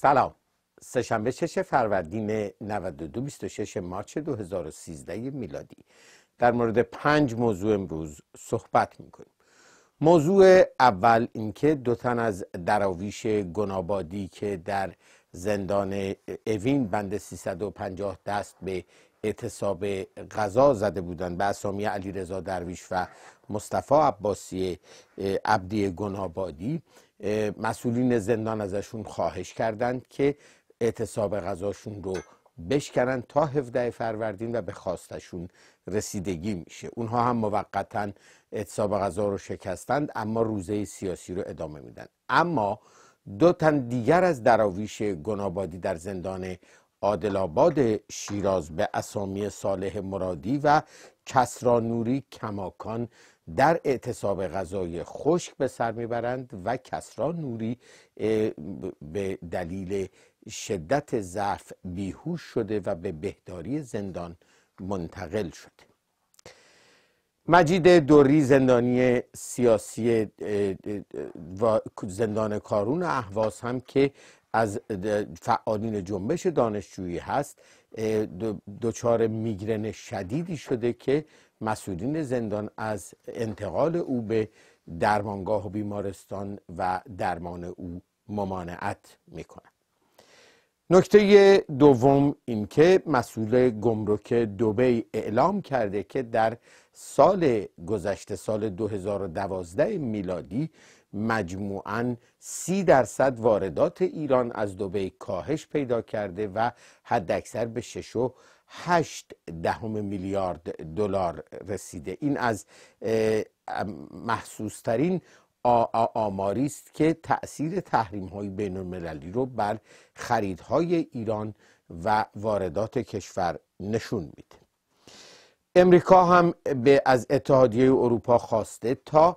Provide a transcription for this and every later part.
سلام سهشنبه شش فروردین 92 26 مارچ 2013 میلادی در مورد پنج موضوع امروز صحبت میکنیم موضوع اول اینکه دو تن از دراویش گنابادی که در زندان اوین بند 350 دست به اعتصاب غذا زده بودند به اسامی علیرضا درویش و مصطفی عباسی عبدی گنابادی مسئولین زندان ازشون خواهش کردند که اعتصاب غذاشون رو بشکنن تا 17 فروردین و به خواستشون رسیدگی میشه اونها هم موقتا اعتصاب غذا رو شکستند اما روزه سیاسی رو ادامه میدن اما دو تن دیگر از دراویش گنابادی در زندان عادل شیراز به اسامی صالح مرادی و کسرانوری کماکان در اعتصاب غذای خشک به سر میبرند و کسرا نوری به دلیل شدت ضعف بیهوش شده و به بهداری زندان منتقل شده مجید دوری زندانی سیاسی و زندان کارون اهواز هم که از فعالین جنبش دانشجویی هست دچار میگرن شدیدی شده که مسئولین زندان از انتقال او به درمانگاه و بیمارستان و درمان او ممانعت میکنند نکته دوم اینکه مسئول گمرک دوبی اعلام کرده که در سال گذشته سال 2012 میلادی مجموعاً سی درصد واردات ایران از دبی کاهش پیدا کرده و حداکثر به شش و هشت دهم میلیارد دلار رسیده این از محسوسترین آماری است که تاثیر تحریم های بین المللی رو بر خریدهای ایران و واردات کشور نشون میده امریکا هم به از اتحادیه اروپا خواسته تا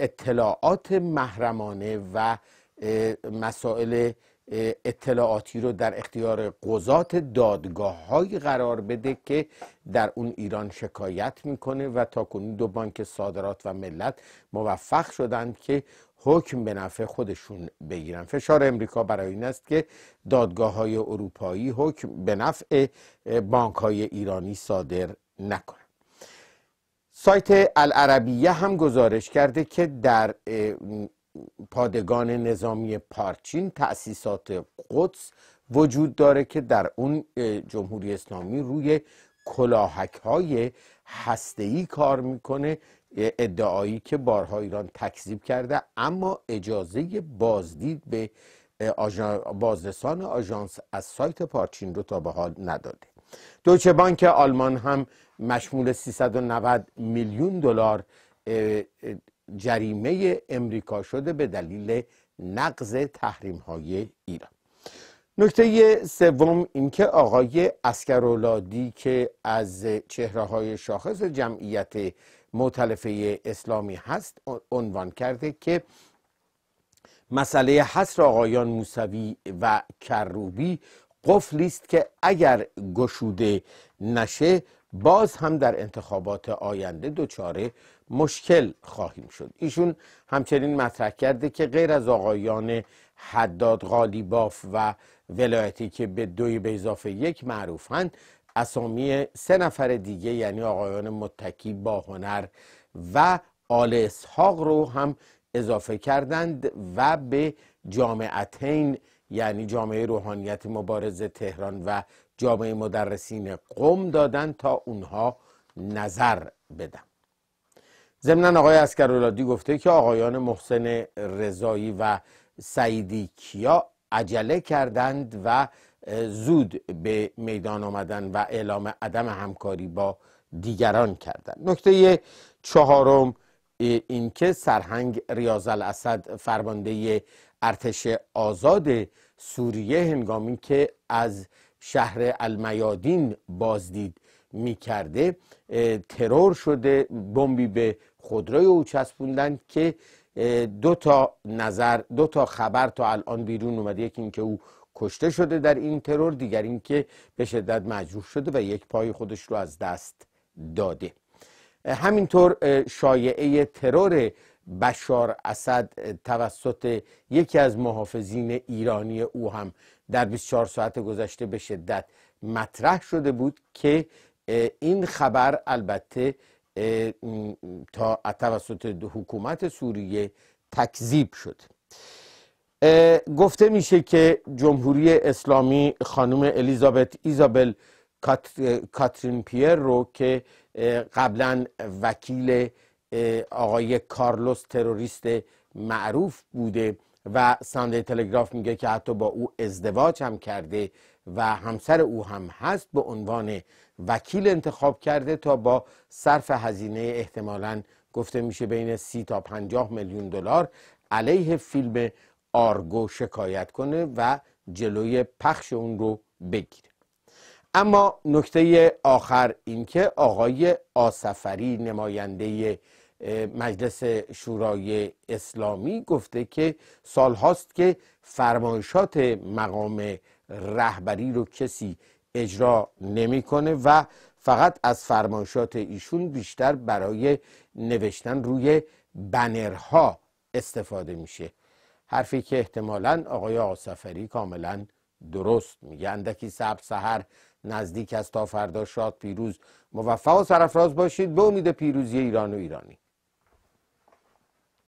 اطلاعات محرمانه و مسائل اطلاعاتی رو در اختیار قضات دادگاه قرار بده که در اون ایران شکایت میکنه و تا کنون دو بانک صادرات و ملت موفق شدند که حکم به نفع خودشون بگیرن فشار امریکا برای این است که دادگاه های اروپایی حکم به نفع بانک های ایرانی صادر نکنند سایت العربیه هم گزارش کرده که در پادگان نظامی پارچین تأسیسات قدس وجود داره که در اون جمهوری اسلامی روی کلاهک های هستهی کار میکنه ادعایی که بارها ایران تکذیب کرده اما اجازه بازدید به آجان بازرسان آژانس از سایت پارچین رو تا به حال نداده دوچه بانک آلمان هم مشمول 390 میلیون دلار جریمه امریکا شده به دلیل نقض تحریم های ایران نکته سوم اینکه آقای اسکرولادی که از چهره های شاخص جمعیت متلفه اسلامی هست عنوان کرده که مسئله حصر آقایان موسوی و کروبی قفلی است که اگر گشوده نشه باز هم در انتخابات آینده دوچاره مشکل خواهیم شد ایشون همچنین مطرح کرده که غیر از آقایان حداد غالیباف و ولایتی که به دوی به اضافه یک معروفند اسامی سه نفر دیگه یعنی آقایان متکی با هنر و آل اسحاق رو هم اضافه کردند و به جامعتین یعنی جامعه روحانیت مبارز تهران و جامعه مدرسین قم دادن تا اونها نظر بدن ضمنا آقای اسکرولادی گفته که آقایان محسن رضایی و سعیدی کیا عجله کردند و زود به میدان آمدن و اعلام عدم همکاری با دیگران کردند نکته چهارم اینکه سرهنگ ریاض الاسد فرمانده ارتش آزاد سوریه هنگامی که از شهر المیادین بازدید میکرده ترور شده بمبی به خودروی او چسبوندن که دو تا نظر دو تا خبر تا الان بیرون اومده یکی اینکه او کشته شده در این ترور دیگر اینکه به شدت مجروح شده و یک پای خودش رو از دست داده همینطور شایعه ترور بشار اسد توسط یکی از محافظین ایرانی او هم در 24 ساعت گذشته به شدت مطرح شده بود که این خبر البته تا توسط حکومت سوریه تکذیب شد گفته میشه که جمهوری اسلامی خانم الیزابت ایزابل کاترین پیر رو که قبلا وکیل آقای کارلوس تروریست معروف بوده و ساندی تلگراف میگه که حتی با او ازدواج هم کرده و همسر او هم هست به عنوان وکیل انتخاب کرده تا با صرف هزینه احتمالا گفته میشه بین سی تا 50 میلیون دلار علیه فیلم آرگو شکایت کنه و جلوی پخش اون رو بگیره اما نکته آخر اینکه آقای آسفری نماینده مجلس شورای اسلامی گفته که سالهاست که فرمایشات مقام رهبری رو کسی اجرا نمیکنه و فقط از فرمایشات ایشون بیشتر برای نوشتن روی بنرها استفاده میشه حرفی که احتمالا آقای آسفری کاملا درست میگه اندکی سب سهر نزدیک از تا فردا شاد پیروز موفق و سرفراز باشید به امید پیروزی ایران و ایرانی